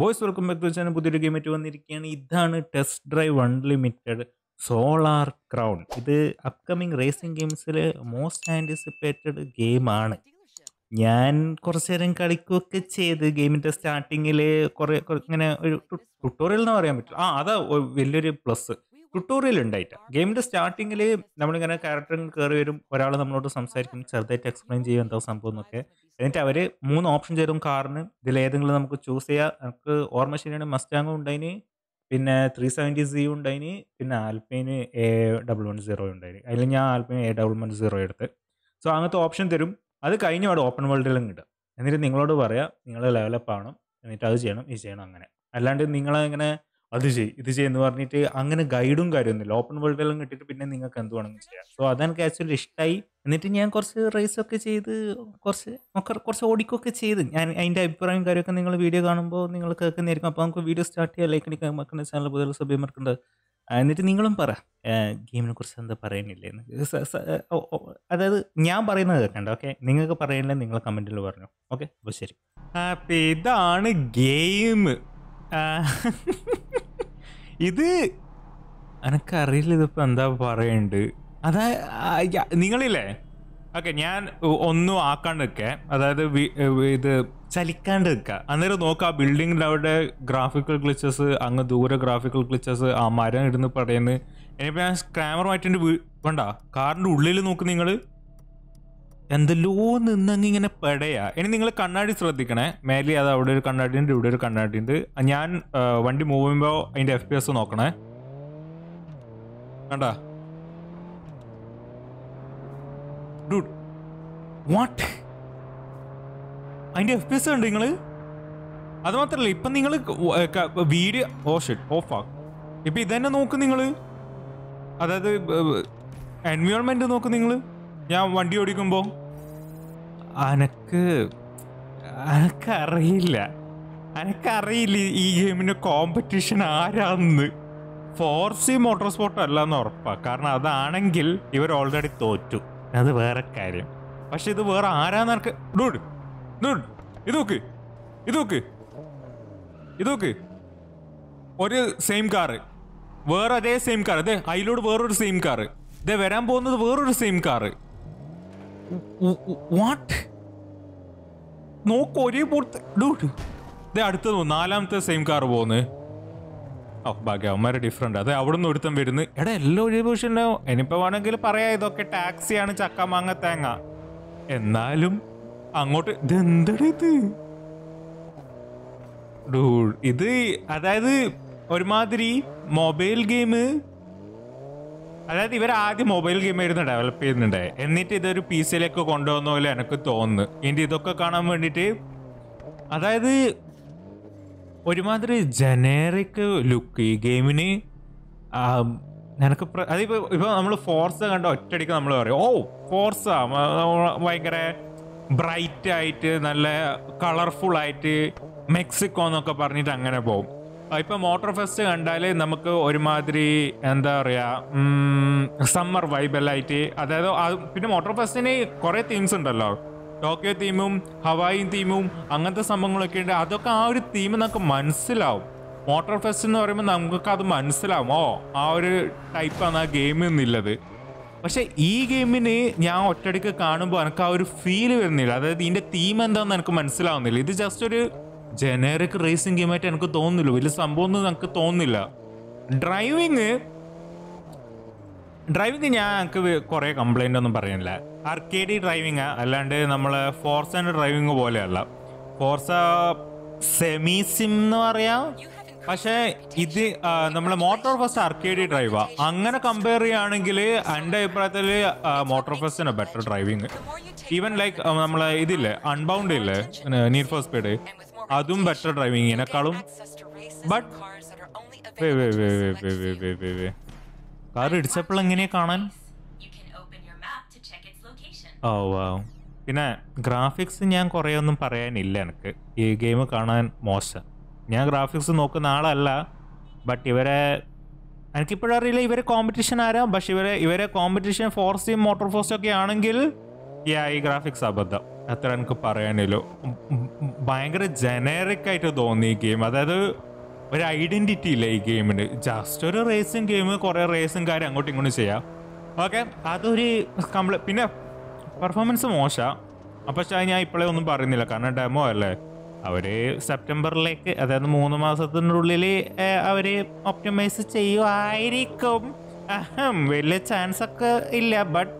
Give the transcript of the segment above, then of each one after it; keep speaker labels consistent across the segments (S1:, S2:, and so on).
S1: boys welcome back to channel പുതിയൊരു ഗെയിമായിട്ട് വന്നിരിക്കുകയാണ് ഇതാണ് test drive unlimited solar crown ഇത് അപ്കമിങ് റേസിംഗ് ഗെയിംസിലെ മോസ്റ്റ് ആൻറ്റിസിപ്പേറ്റഡ് ഗെയിമാണ് ഞാൻ കുറച്ച് നേരം കളിക്കുകയൊക്കെ ചെയ്ത് ഗെയിമിൻ്റെ സ്റ്റാർട്ടിങ്ങിൽ കുറേ ഇങ്ങനെ ഒരു ട്യൂട്ടോറിയൽ എന്ന് പറയാൻ പറ്റില്ല ആ അതാ വലിയൊരു പ്ലസ് ട്യൂട്ടോറിയൽ ഉണ്ടായിട്ട് ഗെയിമിൻ്റെ സ്റ്റാർട്ടിങ്ങിൽ നമ്മളിങ്ങനെ ക്യാരക്ടറിൽ കയറി വരും ഒരാൾ നമ്മളോട് സംസാരിക്കും ചെറുതായിട്ട് എക്സ്പ്ലെയിൻ ചെയ്യും എന്താ സംഭവം എന്നൊക്കെ എന്നിട്ട് അവർ മൂന്ന് ഓപ്ഷൻ തരും കാറിന് ഇതിൽ ഏതെങ്കിലും നമുക്ക് ചൂസ് ചെയ്യാം നമുക്ക് ഓർമ്മ ശരിയാണ് മസ്റ്റാങ്ങും ഉണ്ടായിന് പിന്നെ ത്രീ സെവൻറ്റി സി ഉണ്ടായിന് പിന്നെ ആൽപ്പൈന് എ ഡബിൾ വൺ സീറോ ഉണ്ടായിന് അതിൽ ഞാൻ Alpine A double one zero എടുത്ത് സോ അങ്ങനത്തെ ഓപ്ഷൻ തരും അത് കഴിഞ്ഞ അവിടെ ഓപ്പൺ വേൾഡിലും കിട്ടും എന്നിട്ട് നിങ്ങളോട് പറയാം നിങ്ങൾ ലെവലപ്പ് ആവണം എന്നിട്ട് അത് ചെയ്യണം ഇത് ചെയ്യണം അങ്ങനെ അല്ലാണ്ട് നിങ്ങളെ അത് ചെയ് ഇത് ചെയ്യുന്നു പറഞ്ഞിട്ട് അങ്ങനെ ഗൈഡും കാര്യമൊന്നുമില്ല ഓപ്പൺ വേൾഡ് എല്ലാം കിട്ടിയിട്ട് പിന്നെ നിങ്ങൾക്ക് എന്ത് വേണമെങ്കിലും ചെയ്യാം സോ അതെനിക്ക് ആക്ച്വലി ഇഷ്ടമായി എന്നിട്ട് ഞാൻ കുറച്ച് റേസൊക്കെ ചെയ്ത് കുറച്ച് കുറച്ച് ഓടിക്കുകയൊക്കെ ചെയ്ത് ഞാൻ അതിൻ്റെ അഭിപ്രായം കാര്യമൊക്കെ നിങ്ങൾ വീഡിയോ കാണുമ്പോൾ നിങ്ങൾ കേൾക്കുന്നതായിരിക്കും അപ്പോൾ നമുക്ക് വീഡിയോ സ്റ്റാർട്ട് ചെയ്യാം ലൈക്ക് അടിക്കാൻ മക്കുന്ന ചാനൽ പോലെ സഭ്യം മറക്കേണ്ടത് എന്നിട്ട് നിങ്ങളും പറ ഗെയിമിനെ കുറിച്ച് എന്താ പറയുന്നില്ലേ അതായത് ഞാൻ പറയുന്നത് കേൾക്കണ്ട ഓക്കെ നിങ്ങൾക്ക് പറയുന്നില്ല നിങ്ങൾ കമൻറ്റിൽ പറഞ്ഞു ഓക്കെ അപ്പോൾ ശരി അപ്പോൾ ഇതാണ് ഗെയിം ഇത് എനക്കറിയില്ല ഇതിപ്പോ എന്താ പറയണ്ട് അതാ നിങ്ങളില്ലേ ഓക്കെ ഞാൻ ഒന്നും ആക്കാണ്ട് നിൽക്കേ അതായത് ഇത് ചലിക്കാണ്ട് നിൽക്കുക അന്നേരം നോക്ക ആ ബിൽഡിങ്ങിൻ്റെ അവിടെ ഗ്രാഫിക്കൽ ഗ്ലിച്ചസ് അങ്ങ് ദൂരെ ഗ്രാഫിക്കൽ ഗ്ലിച്ചസ് ആ മരം ഇടുന്ന് പടയുന്നു ഇനിയിപ്പോൾ ഞാൻ സ്ക്രാമർ മാറ്റിൻ്റെ വേണ്ട കാറിൻ്റെ ഉള്ളിൽ നോക്ക് നിങ്ങൾ എന്തല്ലോ നിന്നങ്ങ് ഇങ്ങനെ പെടയാ ഇനി നിങ്ങൾ കണ്ണാടി ശ്രദ്ധിക്കണേ മേലെ അത് അവിടെ ഒരു കണ്ണാടി ഉണ്ട് ഇവിടെ ഒരു കണ്ണാടി ഉണ്ട് ഞാൻ വണ്ടി മൂവ് ചെയ്യുമ്പോൾ അതിൻ്റെ എഫ് പി എസ് നോക്കണേ കണ്ട വാട്ട് അതിൻ്റെ എഫ് പി എസ് ഉണ്ട് നിങ്ങൾ അത് മാത്രമല്ല ഇപ്പം നിങ്ങൾ വീഡിയോ ഓ ഷിറ്റ് ഓഫാക്കും ഇപ്പം ഇതന്നെ നോക്ക് നിങ്ങൾ അതായത് എൻവയോൺമെൻറ്റ് നോക്ക് നിങ്ങൾ ഞാൻ വണ്ടി ഓടിക്കുമ്പോൾ അനക്ക് അനക്കറിയില്ല അനക്കറിയില്ല ഈ ഗെയിമിൻ്റെ കോമ്പറ്റീഷൻ ആരാന്ന് സി മോട്ടോർ സ്പോർട്ട് അല്ല എന്ന് ഉറപ്പാണ് കാരണം അതാണെങ്കിൽ ഇവർ ഓൾറെഡി തോറ്റു അത് വേറെ കാര്യം പക്ഷെ ഇത് വേറെ ആരാന്നർക്ക് ഡൂഡ് ഡൂഡ് ഇത് നോക്ക് ഇത് നോക്ക് ഇത് നോക്ക് ഒരു സെയിം കാറ് വേറെ അതേ സെയിം കാർ അതെ അതിലൂടെ വേറൊരു സെയിം കാറ് ഇതേ വരാൻ പോകുന്നത് വേറൊരു സെയിം കാറ് വാട്ട് നോക്ക് ഒരേ പോർത്ത് ഡൂട്ട് നാലാമത്തെ സെയിം കാർ പോകുന്നത് ഓ ബാക്കി അവന്മാരെ ഡിഫറെൻ്റ് അതെ അവിടെ നിന്ന് ഒരുത്തം വരുന്നു എടാ എല്ലാം ഒരേ ഉണ്ടാവും ഇനിയിപ്പോൾ വേണമെങ്കിൽ പറയാം ഇതൊക്കെ ടാക്സിയാണ് ചക്ക മാങ്ങ തേങ്ങ എന്നാലും അങ്ങോട്ട് ഇതെന്തടേ ഇത് ഡൂഡ് ഇത് അതായത് ഒരുമാതിരി മൊബൈൽ ഗെയിം അതായത് ഇവർ ആദ്യം മൊബൈൽ ഗെയിം ആയിരുന്നു ഡെവലപ്പ് ചെയ്യുന്നുണ്ട് എന്നിട്ട് ഇതൊരു പി സിയിലേക്ക് കൊണ്ടുവന്ന പോലെ എനിക്ക് തോന്നുന്നു ഇനി ഇതൊക്കെ കാണാൻ വേണ്ടിയിട്ട് അതായത് ഒരുമാതിരി ജനറിക് ലുക്ക് ഈ ഗെയിമിന് നിനക്ക് അതിപ്പോൾ ഇപ്പോൾ നമ്മൾ ഫോർസ് കണ്ട ഒറ്റടിക്ക് നമ്മൾ പറയും ഓ ഫോർസ് ഭയങ്കര ബ്രൈറ്റ് ആയിട്ട് നല്ല കളർഫുൾ ആയിട്ട് മെക്സിക്കോ എന്നൊക്കെ പറഞ്ഞിട്ട് അങ്ങനെ പോകും ഇപ്പൊ മോട്ടോർ ഫെസ്റ്റ് കണ്ടാലേ നമുക്ക് ഒരുമാതിരി എന്താ പറയാ സമ്മർ വൈബലായിട്ട് അതായത് പിന്നെ മോട്ടോർ ഫെസ്റ്റിന് കുറേ തീംസ് ഉണ്ടല്ലോ ടോക്കിയോ തീമും ഹവായി തീമും അങ്ങനത്തെ സംഭവങ്ങളൊക്കെ ഉണ്ട് അതൊക്കെ ആ ഒരു തീം നമുക്ക് മനസ്സിലാവും മോട്ടോർ ഫെസ്റ്റ് എന്ന് പറയുമ്പോൾ നമുക്ക് അത് മനസ്സിലാവും ഓ ആ ഒരു ടൈപ്പാണ് ആ ഗെയിം എന്നുള്ളത് പക്ഷെ ഈ ഗെയിമിന് ഞാൻ ഒറ്റയടിക്ക് കാണുമ്പോൾ എനിക്ക് ആ ഒരു ഫീൽ വരുന്നില്ല അതായത് ഇതിൻ്റെ തീം എന്താണെന്ന് എനിക്ക് മനസ്സിലാവുന്നില്ല ഇത് ജസ്റ്റ് ഒരു ജനറിക് റേസിംഗ് ഗെയിമായിട്ട് എനിക്ക് തോന്നുന്നില്ല വലിയ സംഭവമൊന്നും നമുക്ക് തോന്നുന്നില്ല ഡ്രൈവിങ് ഡ്രൈവിങ് ഞാൻ എനിക്ക് കുറേ കംപ്ലൈൻ്റ് ഒന്നും പറയുന്നില്ല ആർക്കേഡി ഡ്രൈവിങ് അല്ലാണ്ട് നമ്മൾ ഫോർസേൻ്റെ ഡ്രൈവിങ് പോലെയല്ല ഫോർസ സെമി സിം എന്ന് പറയാം പക്ഷേ ഇത് നമ്മൾ മോട്ടോർ ഫസ്റ്റ് അർക്കേഡി ഡ്രൈവാ അങ്ങനെ കമ്പയർ ചെയ്യുകയാണെങ്കിൽ എൻ്റെ അഭിപ്രായത്തിൽ മോട്ടോർ ഫസ്റ്റിന് ബെറ്റർ ഡ്രൈവിങ് ഈവൻ ലൈക്ക് നമ്മൾ ഇതില്ലേ അൺബൗണ്ട് ഇല്ലേ നീർ ഫോർ സ്പീഡ് അതും ബെറ്റർ ഡ്രൈവിങ്ങിനെക്കാളും ബട്ട് കാർ ഇടിച്ചപ്പോൾ എങ്ങനെയാ കാണാൻ ഓ oh, വാ പിന്നെ ഗ്രാഫിക്സ് ഞാൻ കുറേ ഒന്നും പറയാനില്ല എനിക്ക് ഈ ഗെയിം കാണാൻ മോശം ഞാൻ ഗ്രാഫിക്സ് നോക്കുന്ന ആളല്ല ബട്ട് ഇവരെ എനിക്കിപ്പോഴും അറിയില്ല ഇവരെ കോമ്പറ്റീഷൻ ആരാ പക്ഷെ ഇവരെ ഇവരെ കോമ്പറ്റീഷൻ ഫോർസിയും മോട്ടോർ ഫോഴ്സും ഒക്കെ ആണെങ്കിൽ ഈ ഗ്രാഫിക്സ് അബദ്ധം അത്ര എനിക്ക് പറയാനില്ലോ ഭയങ്കര ജനറിക് ആയിട്ട് തോന്നി ഈ ഗെയിം അതായത് ഒരു ഐഡന്റിറ്റി ഇല്ല ഈ ഗെയിമിന് ജസ്റ്റ് ഒരു റേസിംഗ് ഗെയിം കുറേ റേസും കാര്യം അങ്ങോട്ടും ഇങ്ങോട്ടും ചെയ്യാം ഓക്കെ അതൊരു കംപ്ലീ പിന്നെ പെർഫോമൻസ് മോശമാണ് പക്ഷേ ഞാൻ ഇപ്പോഴേ ഒന്നും പറയുന്നില്ല കാരണം ഡെമോ അല്ലേ അവർ സെപ്റ്റംബറിലേക്ക് അതായത് മൂന്ന് മാസത്തിനുള്ളിൽ അവർ ഒപ്റ്റിമൈസ് ചെയ്യുമായിരിക്കും വലിയ ചാൻസ് ഒക്കെ ഇല്ല ബട്ട്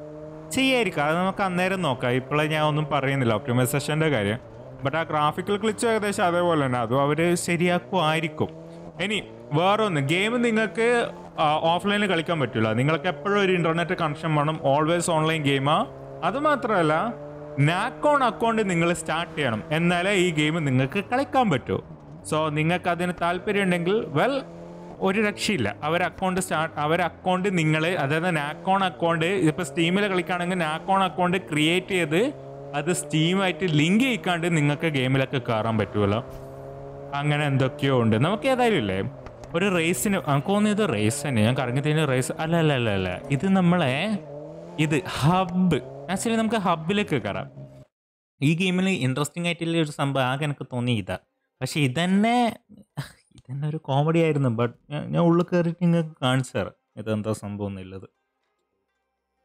S1: ചെയ്യായിരിക്കും അത് നമുക്ക് അന്നേരം നോക്കാം ഇപ്പോഴേ ഞാൻ ഒന്നും പറയുന്നില്ല ഒപ്റ്റിമൈസേഷൻ്റെ കാര്യം ബട്ട് ആ ഗ്രാഫിക്കൽ ക്ലിച്ച് ഏകദേശം അതേപോലെ തന്നെ അതും അവർ ശരിയാക്കുമായിരിക്കും ഇനി വേറൊന്ന് ഗെയിം നിങ്ങൾക്ക് ഓഫ്ലൈനിൽ കളിക്കാൻ പറ്റില്ല നിങ്ങൾക്ക് എപ്പോഴും ഒരു ഇൻ്റർനെറ്റ് കണക്ഷൻ വേണം ഓൾവേസ് ഓൺലൈൻ ഗെയിമാ അതുമാത്രമല്ല നാക്കോൺ അക്കൗണ്ട് നിങ്ങൾ സ്റ്റാർട്ട് ചെയ്യണം എന്നാലേ ഈ ഗെയിം നിങ്ങൾക്ക് കളിക്കാൻ പറ്റൂ സോ നിങ്ങൾക്ക് അതിന് താല്പര്യം ഉണ്ടെങ്കിൽ വെൽ ഒരു രക്ഷയില്ല അവർ അക്കൗണ്ട് സ്റ്റാർട്ട് അവർ അക്കൗണ്ട് നിങ്ങൾ അതായത് നാക്കോൺ അക്കൗണ്ട് ഇപ്പോൾ സ്റ്റീമിൽ കളിക്കുകയാണെങ്കിൽ നാക്കോൺ അക്കൗണ്ട് ക്രിയേറ്റ് ചെയ്ത് അത് സ്റ്റീമായിട്ട് ലിങ്ക് ചെയ്യിക്കാണ്ട് നിങ്ങൾക്ക് ഗെയിമിലൊക്കെ കയറാൻ പറ്റുമല്ലോ അങ്ങനെ എന്തൊക്കെയോ ഉണ്ട് നമുക്ക് ഏതായാലും ഇല്ലേ ഒരു റേസിന് നമുക്ക് തോന്നിയത് റേസ് തന്നെ ഞാൻ കറങ്ങിത്തതിന് റേസ് അല്ല അല്ല അല്ല അല്ല ഇത് നമ്മളെ ഇത് ഹബ്ബ് ആക്ച്വലി നമുക്ക് ഹബ്ബിലേക്ക് കയറാം ഈ ഗെയിമിൽ ഇൻട്രസ്റ്റിംഗ് ആയിട്ടുള്ള ഒരു സംഭവം ആകെ എനിക്ക് തോന്നി ഇതാ പക്ഷേ ഇതന്നെ ഇതന്നെ ഒരു കോമഡി ആയിരുന്നു ബട്ട് ഞാൻ ഉള്ളിൽ കയറിയിട്ട് നിങ്ങൾക്ക് കാണിച്ചു തരാം ഇതെന്താ സംഭവം എന്നുള്ളത്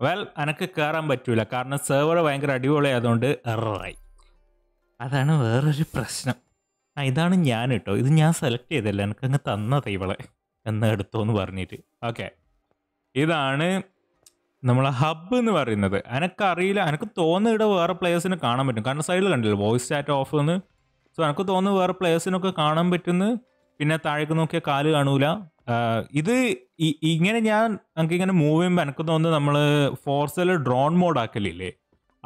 S1: വെൽ അനക്ക് കയറാൻ പറ്റൂല കാരണം സെർവർ ഭയങ്കര അടിപൊളിയായതുകൊണ്ട് എററായി അതാണ് വേറൊരു പ്രശ്നം ആ ഇതാണ് ഞാൻ കേട്ടോ ഇത് ഞാൻ സെലക്ട് ചെയ്തല്ല അങ്ങ് തന്നതാ ഇവളെ എന്ന് എടുത്തോ എന്ന് പറഞ്ഞിട്ട് ഓക്കെ ഇതാണ് നമ്മളെ ഹബ്ബ് എന്ന് പറയുന്നത് എനക്കറിയില്ല എനിക്ക് ഇവിടെ വേറെ പ്ലേയേഴ്സിന് കാണാൻ പറ്റും കാരണം സൈഡിൽ കണ്ടില്ല വോയിസ് ചാറ്റ് ഓഫ് എന്ന് സോ എനിക്ക് തോന്നുന്നു വേറെ പ്ലേയേഴ്സിനൊക്കെ കാണാൻ പറ്റുന്ന പിന്നെ താഴേക്ക് നോക്കിയാൽ കാല് കാണൂല ഇത് ഇങ്ങനെ ഞാൻ നമുക്ക് ഇങ്ങനെ മൂവ് ചെയ്യുമ്പോൾ എനിക്ക് തോന്നുന്നത് നമ്മൾ ഫോർസൽ ഡ്രോൺ മോഡ് ആക്കലില്ലേ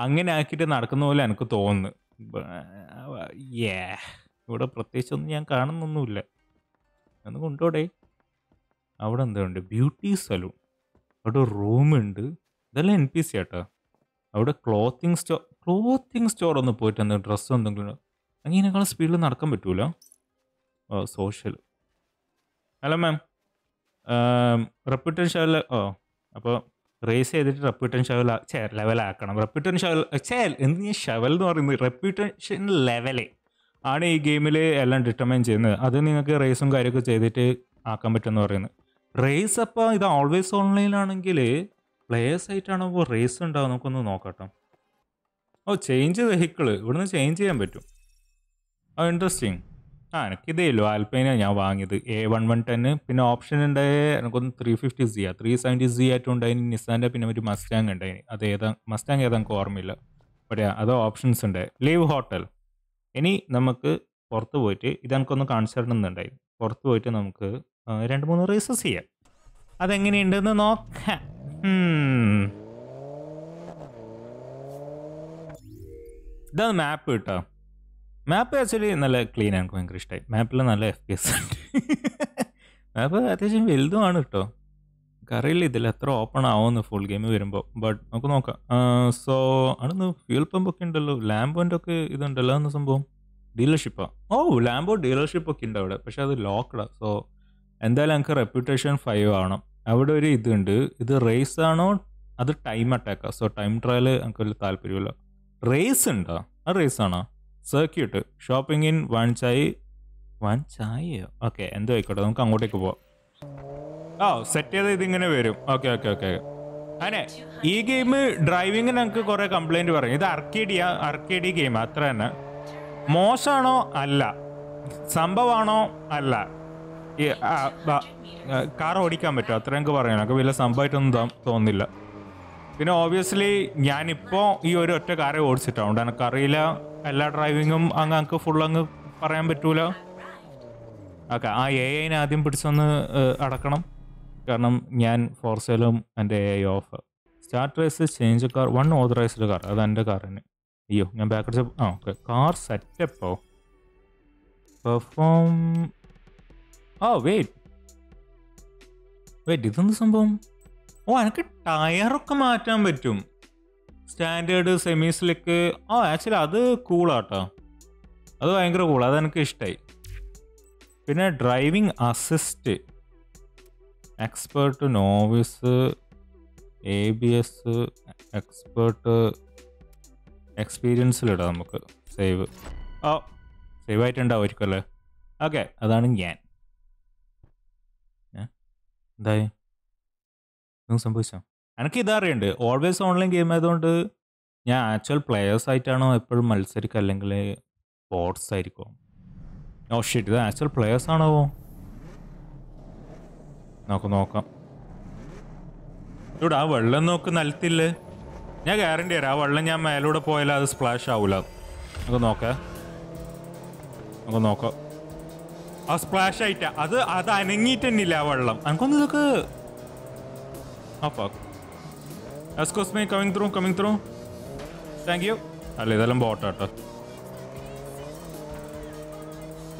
S1: അങ്ങനെ ആക്കിയിട്ട് നടക്കുന്ന പോലെ എനിക്ക് തോന്നുന്നു ഏ ഇവിടെ പ്രത്യേകിച്ചൊന്നും ഞാൻ കാണുന്നൊന്നുമില്ല ഒന്ന് കൊണ്ടോടെ അവിടെ എന്തുണ്ട് ബ്യൂട്ടി സലൂൺ അവിടെ റൂമുണ്ട് ഇതെല്ലാം എൻ പി സി ആട്ടോ അവിടെ ക്ലോത്തിങ് സ്റ്റോർ ക്ലോത്തിങ് സ്റ്റോർ ഒന്ന് പോയിട്ട് എന്തെങ്കിലും ഡ്രസ്സ് എന്തെങ്കിലും അങ്ങനെയൊക്കെയുള്ള സ്പീഡിൽ നടക്കാൻ പറ്റൂലോ സോഷ്യൽ ഹലോ മാം റെപ്യൂട്ടൻ ഷെവൽ ഓ അപ്പോൾ റേസ് ചെയ്തിട്ട് റെപ്യൂട്ടൻ ഷെവൽ ചേ ലെവലാക്കണം റെപ്യൂട്ടൻ ഷെവൽ ചേൽ എന്ത് ഞാൻ ഷെവൽ എന്ന് പറയുന്നത് റെപ്യൂട്ടേഷൻ ലെവല് ആണ് ഈ ഗെയിമിൽ എല്ലാം ഡിറ്റർമൈൻ ചെയ്യുന്നത് അത് നിങ്ങൾക്ക് റേസും കാര്യമൊക്കെ ചെയ്തിട്ട് ആക്കാൻ പറ്റുമെന്ന് പറയുന്നത് റേസ് അപ്പോൾ ഇത് ഓൾവേസ് ഓൺലൈനാണെങ്കിൽ പ്ലേയേഴ്സ് ആയിട്ടാണ് ഇപ്പോൾ റേസ് ഉണ്ടാവും നമുക്കൊന്ന് നോക്കട്ടോ ഓ ചേഞ്ച് വെഹിക്കിൾ ഇവിടുന്ന് ചേഞ്ച് ചെയ്യാൻ പറ്റും ഓ ഇൻട്രസ്റ്റിംഗ് ആ എനിക്കിതേയുള്ളൂ ആൽപ്പൈനാണ് ഞാൻ വാങ്ങിയത് എ വൺ വൺ ടെന്ന് പിന്നെ ഓപ്ഷൻ ഉണ്ടായ എനിക്കൊന്ന് ത്രീ ഫിഫ്റ്റി സി ആ ത്രീ സെവൻറ്റി സി ആയിട്ടും ഉണ്ടായി നിസാൻ്റെ പിന്നെ ഒരു മസ്റ്റാങ് ഉണ്ടായി അത് ഏതാ മസ്റ്റാങ് ഏതാ ഓർമ്മയില്ല പറയാ അത് ഓപ്ഷൻസ് ഉണ്ട് ലീവ് ഹോട്ടൽ ഇനി നമുക്ക് പുറത്ത് പോയിട്ട് ഇത് എനിക്കൊന്ന് കാണിച്ചു തരണമെന്നുണ്ടായി പുറത്ത് പോയിട്ട് നമുക്ക് രണ്ട് മൂന്ന് റീസസ് ചെയ്യാം അതെങ്ങനെയുണ്ടെന്ന് നോക്കാം ഇതാണ് മാപ്പ് കിട്ടാം മാപ്പ് ആക്ച്വലി നല്ല ക്ലീൻ ആണ് എനിക്ക് ഭയങ്കര ഇഷ്ടമായി മാപ്പിൽ നല്ല എഫ് പി എസ് ഉണ്ട് മാപ്പ് അത്യാവശ്യം വലുതുമാണ് കേട്ടോ അറിയില്ല ഇതിൽ എത്ര ഓപ്പൺ ആവുമെന്ന് ഫുൾ ഗെയിം വരുമ്പോൾ ബട്ട് നമുക്ക് നോക്കാം സോ നിന്ന് ഫ്യൂൽ പമ്പൊക്കെ ഉണ്ടല്ലോ ലാംബോൻ്റെ ഒക്കെ ഇതുണ്ടല്ലോ എന്ന സംഭവം ഡീലർഷിപ്പാണ് ഓ ലാംബോ ഡീലർഷിപ്പ് ഒക്കെ ഉണ്ട് അവിടെ പക്ഷെ അത് ലോക്കഡാണ് സോ എന്തായാലും എനിക്ക് റെപ്യൂട്ടേഷൻ ഫൈവ് ആവണം അവിടെ ഒരു ഇതുണ്ട് ഇത് റേസ് ആണോ അത് ടൈം അറ്റാക്കാണ് സോ ടൈം ട്രയൽ എനിക്ക് വലിയ താല്പര്യമില്ല റേസ് ഉണ്ടോ ആ റേസ് ആണോ സർക്യൂട്ട് ഷോപ്പിംഗ് ഇൻ വൺ വാൻചായയോ ഓക്കെ എന്തോ ആയിക്കോട്ടെ നമുക്ക് അങ്ങോട്ടേക്ക് പോവാം ഓ സെറ്റ് ചെയ്ത് ഇതിങ്ങനെ വരും ഓക്കെ ഓക്കെ ഓക്കെ അനെ ഈ ഗെയിം ഡ്രൈവിങ്ങിന് ഞങ്ങൾക്ക് കുറെ കംപ്ലൈന്റ് പറയും ഇത് അർക്കേഡിയ അർക്കേഡി ഗെയിം അത്ര തന്നെ മോശമാണോ അല്ല സംഭവമാണോ അല്ല കാർ ഓടിക്കാൻ പറ്റുമോ അത്ര ഞങ്ങൾക്ക് പറയാം ഞങ്ങൾക്ക് വലിയ സംഭവമായിട്ടൊന്നും തോന്നില്ല പിന്നെ ഓബിയസ്ലി ഞാനിപ്പോൾ ഈ ഒരു ഒറ്റ കാറേ ഓടിച്ചിട്ടുണ്ട് എനിക്കറിയില്ല എല്ലാ ഡ്രൈവിങ്ങും അങ്ങ് അങ്ങ് ഫുൾ അങ്ങ് പറയാൻ പറ്റൂല ഓക്കെ ആ എ ഐനെ ആദ്യം പിടിച്ചൊന്ന് അടക്കണം കാരണം ഞാൻ ഫോർസേലും എൻ്റെ A I off start race change car one authorised car അത് എൻ്റെ കാർ തന്നെ അയ്യോ ഞാൻ ബാക്ക് അടിച്ച ആ ഓക്കെ കാർ സെറ്റപ്പോ പെർഫോം ആ വെയിറ്റ് വെയിറ്റ് ഇതെന്ത് സംഭവം ഓ എനിക്ക് ടയറൊക്കെ മാറ്റാൻ പറ്റും സ്റ്റാൻഡേർഡ് സെമി സ്ലിക്ക് ആ ആക്ച്വലി അത് കൂളാട്ടോ അത് ഭയങ്കര കൂൾ അതെനിക്ക് ഇഷ്ടമായി പിന്നെ driving assist expert novice A B S expert എക്സ്പീരിയൻസിലിടാം നമുക്ക് സേവ് ഓ സേവ് ആയിട്ടുണ്ടാവുമായിരിക്കും അല്ലേ ഓക്കെ അതാണ് ഞാൻ എന്തായി നിങ്ങൾക്ക് സംഭവിച്ചോ എനിക്ക് ഇതറിയുണ്ട് ഓൾവേസ് ഓൺലൈൻ ഗെയിം ആയതുകൊണ്ട് ഞാൻ ആക്ച്വൽ പ്ലെയേഴ്സ് ആയിട്ടാണോ എപ്പോഴും മത്സരിക്കുക അല്ലെങ്കിൽ സ്പോർട്സ് ആയിരിക്കും ഓ ഷിറ്റ് ഇത് ആക്ച്വൽ പ്ലെയേഴ്സ് ആണോ നോക്കാം നോക്കാം ഇവിടെ ആ വെള്ളം നോക്ക് നിലത്തില്ലേ ഞാൻ ഗ്യാരണ്ടി തരാം ആ വെള്ളം ഞാൻ മേലൂടെ പോയാലും അത് സ്പ്ലാഷ് ആവൂല നമുക്ക് നോക്കാം നമുക്ക് നോക്കാം ആ സ്പ്ലാഷ് ആയിട്ടാ അത് അത് അനങ്ങിയിട്ടില്ല ആ വെള്ളം എനിക്കൊന്നും ഇതൊക്കെ ആ പാക്ക് excuse me coming through coming through thank you അല്ല ഇതെല്ലാം ബോട്ടാട്ടോ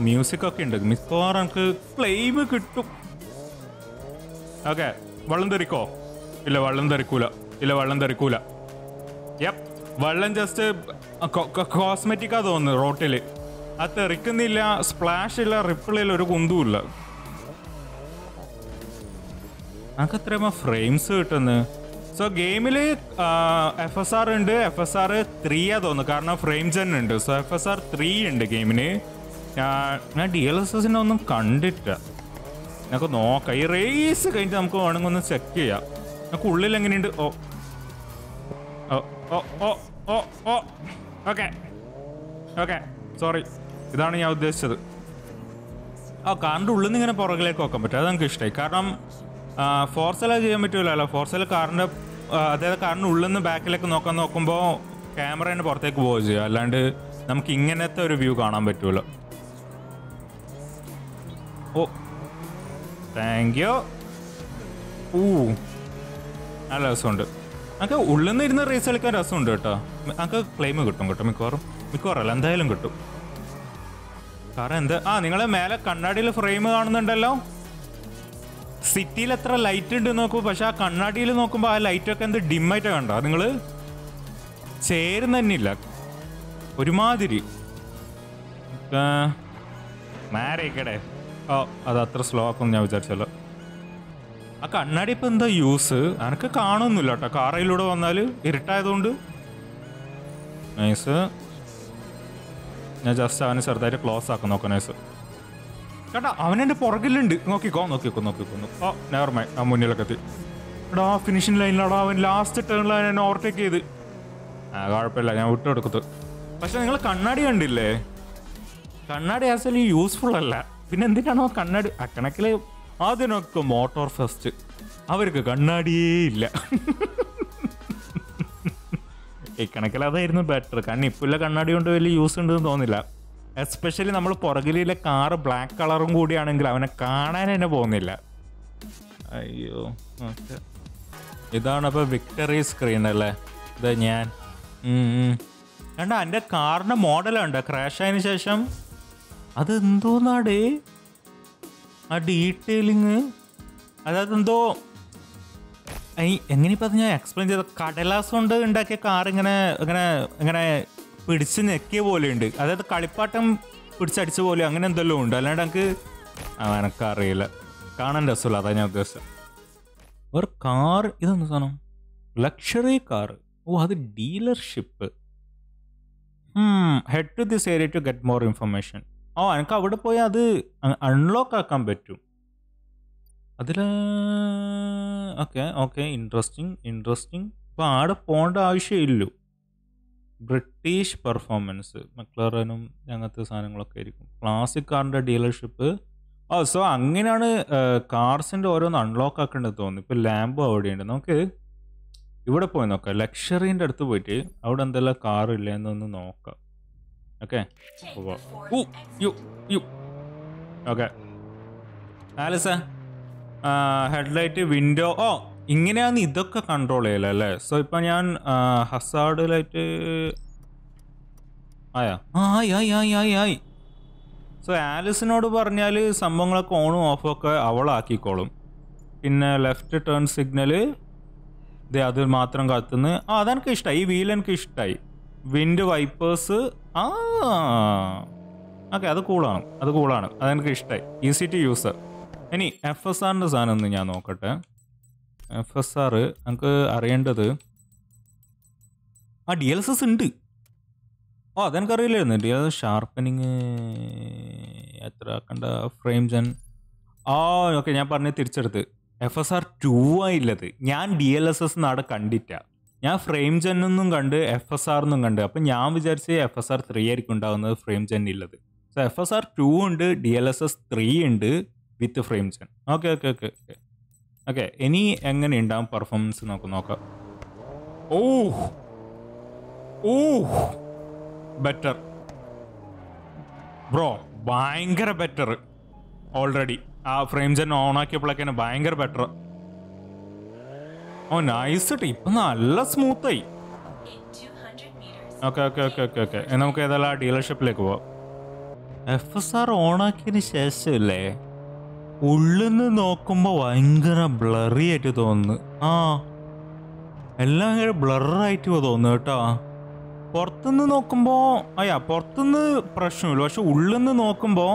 S1: മ്യൂസിക് ഒക്കെ ഉണ്ട് മിക്കവാറും നമുക്ക് ക്ലെയിം കിട്ടും ഓക്കെ വെള്ളം തെറിക്കോ ഇല്ല വെള്ളം തെറിക്കൂല ഇല്ല വെള്ളം തെറിക്കൂല യപ്പ് വെള്ളം ജസ്റ്റ് കോസ്മെറ്റിക്കാ തോന്നുന്നു റോട്ടിൽ അത് തെറിക്കുന്നില്ല സ്പ്ലാഷ് ഇല്ല റിപ്പിളില്ല ഒരു കുന്തുമില്ല നമുക്ക് എത്രയുമ്പോൾ ഫ്രെയിംസ് കിട്ടുന്നത് സോ ഗെയിമിൽ എഫ് എസ് ആർ ഉണ്ട് എഫ് എസ് ആർ ത്രീ ആ തോന്നുന്നു കാരണം ഫ്രെയിം ജെൻ ഉണ്ട് so F S R three ഉണ്ട് ഗെയിമിന് ഞാൻ ഡി എൽ എസ് എസിനെ ഒന്നും കണ്ടിട്ടില്ല ഞങ്ങൾക്ക് നോക്കാം ഈ റേസ് കഴിഞ്ഞിട്ട് നമുക്ക് വേണമെങ്കിൽ ഒന്ന് ചെക്ക് ചെയ്യാം നമുക്ക് ഉള്ളിൽ എങ്ങനെയുണ്ട് ഓ ഓ ഓ ഓ ഓ ഓ ഓക്കെ ഓക്കെ സോറി ഇതാണ് ഞാൻ ഉദ്ദേശിച്ചത് ആ കാറിൻ്റെ ഉള്ളിൽ നിന്ന് ഇങ്ങനെ പുറകിലേക്ക് നോക്കാൻ പറ്റും അത് നമുക്ക് ഇഷ്ടമായി കാരണം ഫോർസൽ അത് ചെയ്യാൻ പറ്റൂലല്ലോ ഫോർസൽ കാറിൻ്റെ അതായത് കാറിൻ്റെ ഉള്ളിൽ നിന്ന് ബാക്കിലേക്ക് നോക്കാൻ നോക്കുമ്പോൾ തന്നെ പുറത്തേക്ക് പോകുക ചെയ്യുക അല്ലാണ്ട് നമുക്ക് ഇങ്ങനത്തെ ഒരു വ്യൂ കാണാൻ പറ്റുമല്ലോ ഓ താങ്ക് യു ഊ നല്ല രസമുണ്ട് നമുക്ക് ഉള്ളിൽ നിന്ന് ഇരുന്ന് റേസ് കളിക്കാൻ രസമുണ്ട് കേട്ടോ നമുക്ക് ക്ലെയിം കിട്ടും കേട്ടോ മിക്കവാറും മിക്കവാറല്ല എന്തായാലും കിട്ടും കാരണം എന്താ ആ നിങ്ങളെ മേലെ കണ്ണാടിയിൽ ഫ്രെയിം കാണുന്നുണ്ടല്ലോ സിറ്റിയിൽ എത്ര ലൈറ്റ് ഉണ്ട് നോക്കൂ പക്ഷെ ആ കണ്ണാടിയിൽ നോക്കുമ്പോൾ ആ ലൈറ്റൊക്കെ എന്ത് ഡിമ്മായിട്ട് കണ്ടോ നിങ്ങൾ ചേരുന്ന തന്നെ ഇല്ല ഒരുമാതിരി മാരേക്കടേ ഓ അത് അത്ര സ്ലോ ആക്കും ഞാൻ വിചാരിച്ചല്ലോ ആ കണ്ണാടി ഇപ്പം എന്താ യൂസ് എനിക്ക് കാണുന്നില്ല കേട്ടോ കാറയിലൂടെ വന്നാൽ ഇരുട്ടായതുകൊണ്ട് നൈസ് ഞാൻ ജസ്റ്റ് അവന് ചെറുതായിട്ട് ക്ലോസ് ആക്കും നോക്കാം നൈസ് ചേട്ടാ അവൻ എന്റെ പുറകിലുണ്ട് നോക്കിക്കോ നോക്കിക്കോ നോക്കിക്കോ ഓ നേർമായി ആ മുന്നിലൊക്കെ എത്തി എടാ ഫിനിഷിംഗ് ലൈനിലാടാ അവൻ ലാസ്റ്റ് ടേണിൽ അവൻ എന്നെ ഓവർടേക്ക് ചെയ്ത് ആ കുഴപ്പമില്ല ഞാൻ വിട്ടെടുക്കത്ത് പക്ഷെ നിങ്ങൾ കണ്ണാടി കണ്ടില്ലേ കണ്ണാടി ആക്ച്വലി യൂസ്ഫുൾ അല്ല പിന്നെ എന്തിനാണോ കണ്ണാടി അക്കണക്കിൽ അതിനൊക്കെ മോട്ടോർ ഫസ്റ്റ് അവർക്ക് കണ്ണാടിയേ ഇല്ല ഈ കണക്കിൽ അതായിരുന്നു ബെറ്റർ കാരണം ഇപ്പോഴുള്ള കണ്ണാടി കൊണ്ട് വലിയ യൂസ് ഉണ്ടെന്ന് തോന്നില്ല എസ്പെഷ്യലി നമ്മൾ പുറകിലെ കാറ് ബ്ലാക്ക് കളറും കൂടിയാണെങ്കിൽ അവനെ കാണാൻ തന്നെ പോകുന്നില്ല അയ്യോ ഓക്കെ ഇതാണ് അപ്പോൾ വിക്ടറി സ്ക്രീൻ അല്ലേ ഇത് ഞാൻ കണ്ട എൻ്റെ കാറിൻ്റെ മോഡലുണ്ട് ക്രാഷ് ആയതിനു ശേഷം അത് എന്തോന്നാടേ ആ ഡീറ്റെയിലിങ് അതായത് എന്തോ എങ്ങനെയിപ്പോൾ അത് ഞാൻ എക്സ്പ്ലെയിൻ ചെയ്ത കടലാസ് കൊണ്ട് ഉണ്ടാക്കിയ കാർ ഇങ്ങനെ ഇങ്ങനെ ഇങ്ങനെ പിടിച്ച് നെക്കിയ പോലെയുണ്ട് അതായത് കളിപ്പാട്ടം പിടിച്ചടിച്ച പോലെ അങ്ങനെ എന്തെല്ലാം ഉണ്ട് അല്ലാണ്ട് എനിക്ക് എനക്കറിയില്ല കാണാൻ രസമല്ല അതാ ഞാൻ ഉദ്ദേശം ഒരു കാർ ഇതെന്ന് സാധനം ലക്ഷറി കാർ ഓ അത് dealership head to this area to get more information ഓ എനിക്ക് അവിടെ പോയി അത് അൺലോക്ക് ആക്കാൻ പറ്റും അതിൽ ഓക്കെ ഓക്കെ ഇൻട്രസ്റ്റിങ് ഇൻട്രസ്റ്റിങ് ഇപ്പോൾ ആടെ പോകേണ്ട ആവശ്യമില്ലല്ലോ ബ്രിട്ടീഷ് പെർഫോമൻസ് മക്ലറനും അങ്ങനത്തെ സാധനങ്ങളൊക്കെ ആയിരിക്കും ക്ലാസിക് കാറിൻ്റെ ഡീലർഷിപ്പ് ആ സോ അങ്ങനെയാണ് കാർസിൻ്റെ ഓരോന്ന് അൺലോക്ക് ആക്കേണ്ടത് തോന്നുന്നു ഇപ്പോൾ അവിടെ ഉണ്ട് നമുക്ക് ഇവിടെ പോയി നോക്കാം ലക്ഷറിൻ്റെ അടുത്ത് പോയിട്ട് അവിടെ എന്തെല്ലാം കാർ ഇല്ലയെന്നൊന്ന് നോക്കാം ഓക്കെ ഓക്കെ ആലിസ ഹെഡ്ലൈറ്റ് വിൻഡോ ഓ ഇങ്ങനെയാന്ന് ഇതൊക്കെ കൺട്രോൾ ചെയ്യല അല്ലേ സോ ഇപ്പൊ ഞാൻ ഹസാർഡിലായിട്ട് ആയാ സോ ആലിസിനോട് പറഞ്ഞാൽ സംഭവങ്ങളൊക്കെ ഓണും ഓഫും ഒക്കെ അവളാക്കിക്കോളും പിന്നെ ലെഫ്റ്റ് ടേൺ സിഗ്നല് ഇത് അത് മാത്രം കത്തുന്നു ആ അതെനിക്ക് ഇഷ്ടമായി ഈ വീൽ എനിക്ക് ഇഷ്ടമായി വിൻഡ് വൈപ്പേഴ്സ് ആ ഓക്കെ അത് കൂളാണ് അത് കൂളാണ് അതെനിക്ക് ഇഷ്ടമായി ഈസി ടു യൂസർ ഇനി എഫ് എസ് ആറിൻ്റെ സാധനം ഒന്ന് ഞാൻ നോക്കട്ടെ എഫ് എസ് ആർ നമുക്ക് അറിയേണ്ടത് ആ ഡി എൽ എസ് എസ് ഉണ്ട് ഓ അറിയില്ലായിരുന്നു ഡി എൽ എസ് ഷാർപ്പനിങ് എത്ര ആക്കണ്ട ഫ്രെയിംസ് ആൻഡ് ആ ഓക്കെ ഞാൻ പറഞ്ഞ തിരിച്ചെടുത്ത് എഫ് എസ് ആർ ടു ആയില്ലത് ഞാൻ ഡി എൽ എസ് എസ് നാടെ കണ്ടിട്ട ഞാൻ ഫ്രെയിം ജെൻ എന്നും കണ്ട് എഫ് എസ് ആർ എന്നും കണ്ട് അപ്പം ഞാൻ വിചാരിച്ച് എഫ് എസ് ആർ ത്രീ ആയിരിക്കും ഉണ്ടാകുന്നത് ഫ്രെയിം ജെൻ ഇല്ലത് so F S R two ഉണ്ട് D L S S three ഉണ്ട് with frame gen okay okay okay okay okay ഇനി എങ്ങനെ ഉണ്ടാവും പെർഫോമൻസ് നോക്ക് നോക്കാം ഓ ഓ ബെറ്റർ ബ്രോ ഭയങ്കര ബെറ്റർ ഓൾറെഡി ആ ഫ്രെയിംസ് തന്നെ ഓൺ തന്നെ ഭയങ്കര ബെറ്റർ ഓ നൈസ് ഇട്ട് ഇപ്പം നല്ല സ്മൂത്തായി okay okay okay okay okay നമുക്ക് ഏതായാലും ആ ഡീലർഷിപ്പിലേക്ക് പോവാം എഫ് എസ് ആർ ഓണാക്കിയതിന് ശേഷമില്ലേ ഉള്ളിന്ന് നോക്കുമ്പോൾ ഭയങ്കര ബ്ലറി ആയിട്ട് തോന്നുന്നു ആ എല്ലാം ഭയങ്കര ബ്ലറായിട്ട് തോന്നുന്നു കേട്ടോ പുറത്തുനിന്ന് നോക്കുമ്പോൾ അയ്യാ പുറത്തുനിന്ന് പ്രശ്നമില്ല പക്ഷെ ഉള്ളിന്ന് നോക്കുമ്പോൾ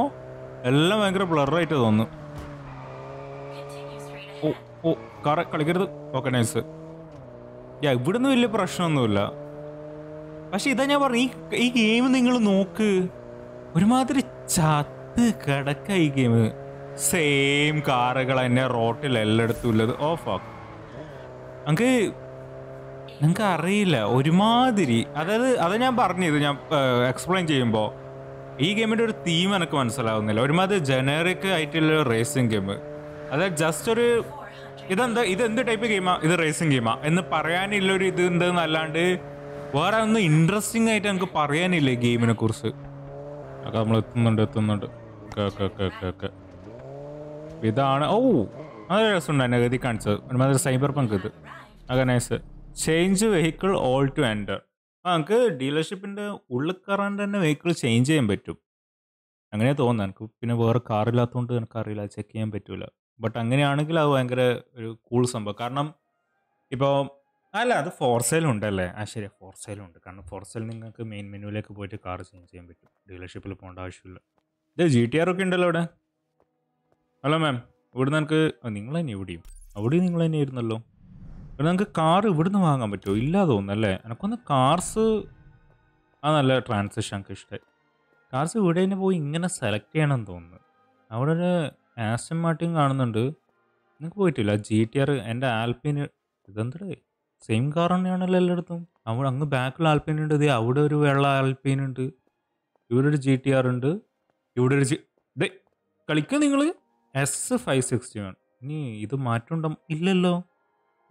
S1: എല്ലാം ഭയങ്കര ബ്ലറായിട്ട് തോന്നുന്നു ഓ ഓ കറ കളിക്കരുത് ഓക്കെ നൈസ് യാ ഇവിടുന്ന് വലിയ പ്രശ്നമൊന്നുമില്ല പക്ഷെ ഇതാ ഞാൻ പറഞ്ഞു ഈ ഈ ഗെയിം നിങ്ങൾ നോക്ക് ഒരുമാതിരി ചത്ത് കിടക്ക ഈ ഗെയിം സെയിം കാറുകൾ തന്നെ റോട്ടിൽ എല്ലായിടത്തും ഉള്ളത് ഓഫ് ആക്കും നമുക്ക് നിങ്ങൾക്ക് അറിയില്ല ഒരുമാതിരി അതായത് അത് ഞാൻ പറഞ്ഞത് ഞാൻ എക്സ്പ്ലെയിൻ ചെയ്യുമ്പോൾ ഈ ഗെയിമിൻ്റെ ഒരു തീം എനിക്ക് മനസ്സിലാവുന്നില്ല ഒരുമാതിരി ജനറിക് ആയിട്ടുള്ള റേസിംഗ് ഗെയിം അതായത് ജസ്റ്റ് ഒരു ഇതെന്താ ഇത് എന്ത് ടൈപ്പ് ഗെയിമാ ഇത് റേസിംഗ് ഗെയിമാ എന്ന് ഒരു ഇത് ഉണ്ടെന്നല്ലാണ്ട് വേറെ ഒന്നും ഇൻട്രസ്റ്റിംഗ് ആയിട്ട് നമുക്ക് പറയാനില്ല ഈ ഗെയിമിനെ കുറിച്ച് ഒക്കെ നമ്മൾ എത്തുന്നുണ്ട് എത്തുന്നുണ്ട് okay okay okay okay okay ഇതാണ് ഓ നല്ല രസമുണ്ട് നഗതി കാണിച്ചത് ഒരുമാതിരി സൈബർ പങ്ക് ഇത് അഗനൈസ് nice change vehicle all to enter ആ നമുക്ക് ഡീലർഷിപ്പിൻ്റെ ഉള്ളിൽ കയറാൻ തന്നെ വെഹിക്കിൾ ചേഞ്ച് ചെയ്യാൻ പറ്റും അങ്ങനെ തോന്നുന്നു എനിക്ക് പിന്നെ വേറെ കാറില്ലാത്തതുകൊണ്ട് എനിക്കറിയില്ല ചെക്ക് ചെയ്യാൻ പറ്റില്ല ബട്ട് അങ്ങനെയാണെങ്കിൽ അത് ഭയങ്കര ഒരു കൂൾ സംഭവം കാരണം ഇപ്പോൾ അല്ല അത് ഫോർ സെയിലും ഉണ്ടല്ലേ ആ ശരി ഫോർ ഉണ്ട് കാരണം ഫോർ സെയിൽ നിങ്ങൾക്ക് മെയിൻ മെനുവിലേക്ക് പോയിട്ട് കാർ ചേഞ്ച് ചെയ്യാൻ പറ്റും ഡീലർഷിപ്പിൽ പോകേണ്ട ആവശ്യമില്ല ഇത് ജി ടി ആർ ഒക്കെ ഉണ്ടല്ലോ അവിടെ അല്ല മാം ഇവിടുന്ന് എനിക്ക് നിങ്ങൾ തന്നെ എവിടെയും അവിടെയും നിങ്ങൾ തന്നെ ആയിരുന്നല്ലോ ഇവിടെ നമുക്ക് കാർ ഇവിടുന്ന് വാങ്ങാൻ പറ്റുമോ ഇല്ല തോന്നുന്നല്ലേ എനിക്കൊന്ന് കാർസ് ആ നല്ല ട്രാൻസാക്ഷൻ എനിക്ക് ഇഷ്ടമായി കാർസ് ഇവിടെ തന്നെ പോയി ഇങ്ങനെ സെലക്ട് ചെയ്യണമെന്ന് തോന്നുന്നു അവിടെ ഒരു ആസ്റ്റൻ മാർട്ടിൻ കാണുന്നുണ്ട് നിങ്ങൾക്ക് പോയിട്ടില്ല ജി ടി ആർ എൻ്റെ ആൽപ്പിന് ഇതെന്താ സെയിം കാർ തന്നെയാണല്ലോ എല്ലായിടത്തും അവിടെ അങ്ങ് ബാക്കിൽ ആൽപ്പീൻ ഉണ്ട് ഇതേ അവിടെ ഒരു വെള്ള ആൽപ്പീൻ ഉണ്ട് ഇവിടെ ഒരു ജി ടി ആർ ഉണ്ട് ഇവിടെ ഒരു ജി ഡേ കളിക്കുക നിങ്ങൾ എസ് ഫൈവ് സിക്സ്റ്റി വൺ ഇനി ഇത് മാറ്റുണ്ടോ ഇല്ലല്ലോ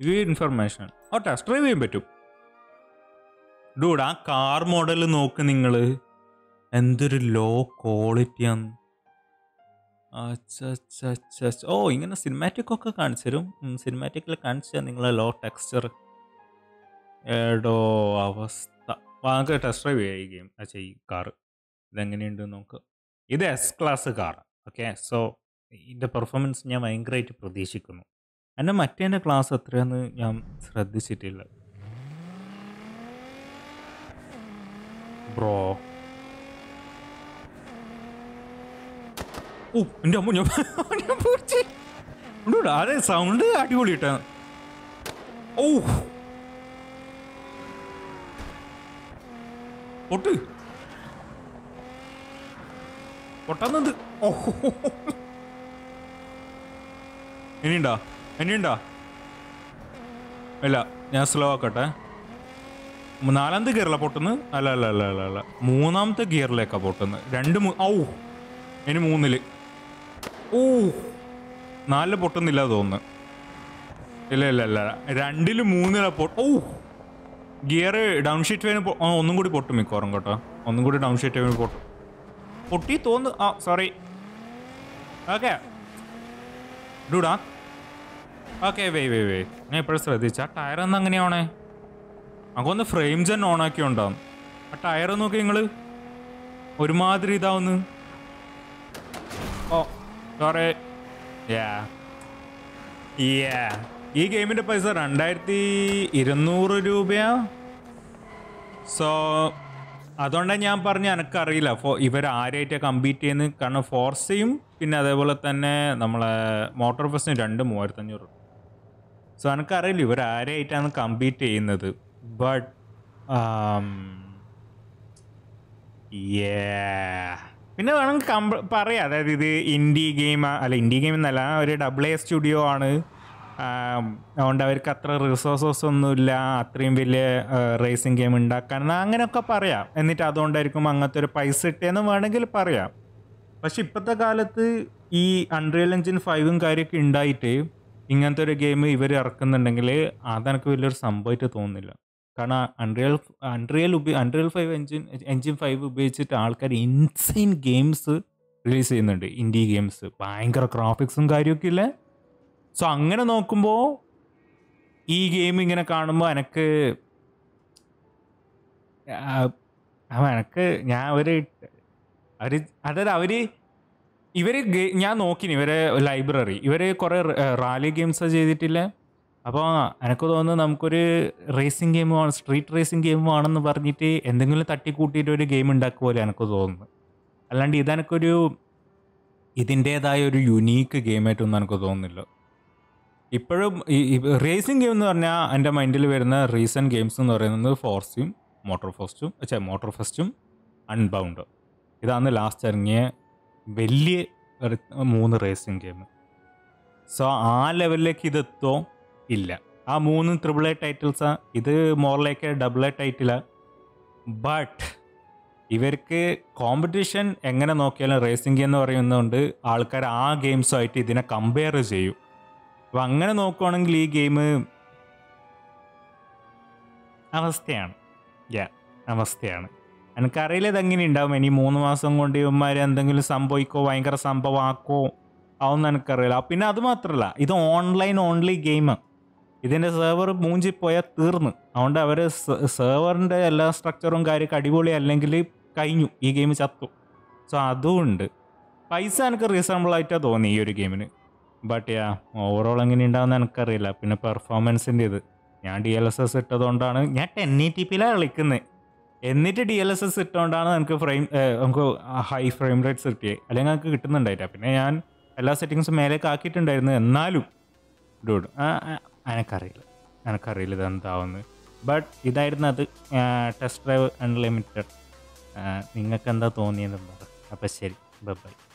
S1: ഈ ഇൻഫർമേഷൻ ഓ ടെസ്റ്റ് ഡ്രൈവ് ചെയ്യാൻ പറ്റും ഡൂഡ് ആ കാർ മോഡൽ നോക്ക് നിങ്ങൾ എന്തൊരു ലോ ക്വാളിറ്റിയാണ് ഓ ഇങ്ങനെ സിനിമാറ്റിക് ഒക്കെ കാണിച്ചു തരും സിനിമാറ്റിക്കിൽ കാണിച്ചു തരാം നിങ്ങളെ ലോ ടെക്സ്ചർ ഏടോ അവസ്ഥ നമുക്ക് ടെസ്റ്റ് ഡ്രൈവ് ചെയ്യുകയും ഈ ഗെയിം അച്ഛാ ഈ കാറ് ഇതെങ്ങനെയുണ്ട് നോക്ക് ഇത് S class car okay so ഇതിൻ്റെ പെർഫോമൻസ് ഞാൻ ഭയങ്കരമായിട്ട് പ്രതീക്ഷിക്കുന്നു എൻ്റെ മറ്റേൻ്റെ ക്ലാസ് എത്രയാന്ന് ഞാൻ ശ്രദ്ധിച്ചിട്ടില്ല ബ്രോ ഓ എൻ്റെ അമ്മ ഞാൻ അതെ സൗണ്ട് അടിപൊളി കേട്ടോ ഓ പൊട്ട് പൊട്ടാന്നത് ഓ ഇനിയുണ്ടോ ഇനിയുണ്ടോ ഇല്ല ഞാൻ സ്ലോ ആക്കട്ടെ നാലാമത്തെ ഗിയറിലാണ് പൊട്ടുന്നത് അല്ല അല്ല അല്ല അല്ല അല്ല മൂന്നാമത്തെ ഗിയറിലേക്കാണ് പൊട്ടുന്നത് രണ്ട് മൂ ഔ ഇനി മൂന്നില് ഓ നാലില് പൊട്ടുന്നില്ല തോന്നുന്നു ഇല്ല ഇല്ല ഇല്ല രണ്ടില് മൂന്നിലാണ് പൊട്ട് ഓ ഗിയർ ഡൗൺ ഷീറ്റ് വേണ ഒന്നും കൂടി പൊട്ടും മിക്കവാറും കേട്ടോ ഒന്നും കൂടി ഡൗൺ ഷീറ്റ് വേണ പൊട്ടും പൊട്ടി തോന്നുന്നു ആ സോറി ഓക്കെ ഡൂടാ ഓക്കെ വേ വേ വേ ഞാൻ ഇപ്പോഴും ശ്രദ്ധിച്ച ആ ടയർ ഒന്ന് അങ്ങനെയാണേ നമുക്കൊന്ന് ഫ്രെയിം ജൻ ഓണാക്കി ഉണ്ടാവും ആ ടയർ നോക്കി നിങ്ങൾ ഒരുമാതിരി ഇതാവുന്നു ഓ സോറേ യാ യാ ഈ ഗെയിമിൻ്റെ പൈസ രണ്ടായിരത്തി ഇരുന്നൂറ് രൂപയാ സോ അതുകൊണ്ടാണ് ഞാൻ പറഞ്ഞ എനിക്കറിയില്ല ഫോ ആരായിട്ടാണ് കമ്പീറ്റ് ചെയ്യുന്നത് കാരണം ഫോർസയും പിന്നെ അതേപോലെ തന്നെ നമ്മളെ മോട്ടോർ ബസ്സിന് രണ്ട് മൂവായിരത്തഞ്ഞൂറ് സോ എനിക്കറിയില്ല ആരായിട്ടാണ് കമ്പീറ്റ് ചെയ്യുന്നത് ബട്ട് um, പിന്നെ വേണമെങ്കിൽ കമ്പ പറയാം അതായത് ഇത് ഇൻഡി ഗെയിം അല്ല ഇൻഡി ഗെയിം എന്നല്ല ഒരു ഡബിൾ എ സ്റ്റുഡിയോ ആണ് അതുകൊണ്ട് അവർക്ക് അത്ര റിസോഴ്സസ് ഒന്നുമില്ല അത്രയും വലിയ റേസിംഗ് ഗെയിം ഉണ്ടാക്കാൻ അങ്ങനെയൊക്കെ പറയാം എന്നിട്ട് അതുകൊണ്ടായിരിക്കും അങ്ങനത്തെ ഒരു പൈസ കിട്ടിയെന്ന് വേണമെങ്കിൽ പറയാം പക്ഷെ ഇപ്പോഴത്തെ കാലത്ത് ഈ അൺറിയൽ എഞ്ചിൻ ഫൈവും കാര്യമൊക്കെ ഉണ്ടായിട്ട് ഇങ്ങനത്തെ ഒരു ഗെയിം ഇവർ ഇറക്കുന്നുണ്ടെങ്കിൽ അതെനിക്ക് വലിയൊരു സംഭവമായിട്ട് തോന്നുന്നില്ല കാരണം അൺറിയൽ അൺറിയൽ ഉപയോ Unreal five engine engine five ഉപയോഗിച്ചിട്ട് ആൾക്കാർ ഇൻസൈൻ ഗെയിംസ് റിലീസ് ചെയ്യുന്നുണ്ട് ഇൻഡി ഗെയിംസ് ഭയങ്കര ഗ്രാഫിക്സും കാര്യമൊക്കെ ഇല്ലേ സോ അങ്ങനെ നോക്കുമ്പോൾ ഈ ഗെയിം ഇങ്ങനെ കാണുമ്പോൾ എനിക്ക് എനിക്ക് ഞാൻ അവർ അവർ അതായത് അവർ ഇവർ ഞാൻ നോക്കി ഇവരെ ലൈബ്രറി ഇവർ കുറേ റാലി ഗെയിംസ് ചെയ്തിട്ടില്ല അപ്പോൾ എനിക്ക് തോന്നുന്നു നമുക്കൊരു racing game street racing game ആണെന്ന് പറഞ്ഞിട്ട് എന്തെങ്കിലും തട്ടിക്കൂട്ടിയിട്ട് ഒരു ഗെയിം ഉണ്ടാക്കുക പോലെ എനിക്ക് തോന്നുന്നു അല്ലാണ്ട് ഇതെനിക്കൊരു ഇതിൻ്റേതായ ഒരു യുണീക്ക് ഗെയിമായിട്ടൊന്നും എനിക്ക് തോന്നുന്നില്ല ഇപ്പോഴും ഈ റേസിംഗ് ഗെയിം എന്ന് പറഞ്ഞാൽ എൻ്റെ മൈൻഡിൽ വരുന്ന റീസെൻറ്റ് ഗെയിംസ് എന്ന് പറയുന്നത് ഫോർസ്യും മോട്ടോർ ഫോസ്റ്റും ചേ മോട്ടോർ ഫസ്റ്റും അൺബൗണ്ട് ഇതാണ് ലാസ്റ്റ് ഇറങ്ങിയ വലിയ മൂന്ന് റേസിംഗ് ഗെയിം സോ ആ ലെവലിലേക്ക് ഇതെത്തോ ഇല്ല ആ മൂന്ന് ത്രിബിൾ എ ടൈറ്റിൽസാണ് ഇത് മോറിലേക്ക് ഡബിൾ എ ടൈറ്റിലാണ് ബട്ട് ഇവർക്ക് കോമ്പറ്റീഷൻ എങ്ങനെ നോക്കിയാലും റേസിംഗ് എന്ന് പറയുന്നതുകൊണ്ട് ആൾക്കാർ ആ ഗെയിംസുമായിട്ട് ഇതിനെ കമ്പയർ ചെയ്യും അപ്പം അങ്ങനെ നോക്കുവാണെങ്കിൽ ഈ ഗെയിം അവസ്ഥയാണ് യാ അവസ്ഥയാണ് എനിക്കറിയില്ല ഇതെങ്ങനെ ഉണ്ടാവും ഇനി മൂന്ന് മാസം കൊണ്ട് ഇവന്മാർ എന്തെങ്കിലും സംഭവിക്കോ ഭയങ്കര സംഭവമാക്കോ അതൊന്നും എനിക്കറിയില്ല പിന്നെ അത് മാത്രമല്ല ഇത് ഓൺലൈൻ ഓൺലി ഗെയിം ഇതിൻ്റെ സെർവർ മൂഞ്ചി പോയാൽ തീർന്ന് അതുകൊണ്ട് അവർ സെർവറിൻ്റെ എല്ലാ സ്ട്രക്ചറും കാര്യമൊക്കെ അടിപൊളി അല്ലെങ്കിൽ കഴിഞ്ഞു ഈ ഗെയിം ചത്തു സോ അതുകൊണ്ട് പൈസ എനിക്ക് റീസണബിൾ ആയിട്ടാണ് തോന്നി ഈ ഒരു ഗെയിമിന് ബട്ട് യാ ഓവറോൾ എങ്ങനെ ഉണ്ടാവും എനിക്കറിയില്ല പിന്നെ പെർഫോമൻസിൻ്റെ ഇത് ഞാൻ ഡി എൽ എസ് എസ് ഇട്ടതുകൊണ്ടാണ് ഞാൻ ടെൻ ഇ ടി പിയിലാണ് കളിക്കുന്നത് എന്നിട്ട് ഡി എൽ എസ് എസ് ഇട്ടുകൊണ്ടാണ് നമുക്ക് ഫ്രെയിം നമുക്ക് ഹൈ ഫ്രെയിം റേറ്റ്സ് കിട്ടിയത് അല്ലെങ്കിൽ നമുക്ക് കിട്ടുന്നുണ്ടായില്ല പിന്നെ ഞാൻ എല്ലാ സെറ്റിങ്സും മേലേക്ക് ആക്കിയിട്ടുണ്ടായിരുന്നു എന്നാലും ഡൂഡ് എനക്കറിയില്ല എനിക്കറിയില്ല ഇത് എന്താവുന്നത് ബട്ട് ഇതായിരുന്നു അത് ടെസ്റ്റ് ഡ്രൈവ് അൺലിമിറ്റഡ് നിങ്ങൾക്ക് എന്താ തോന്നിയതെന്ന് പറ അപ്പോൾ ശരി ബൈ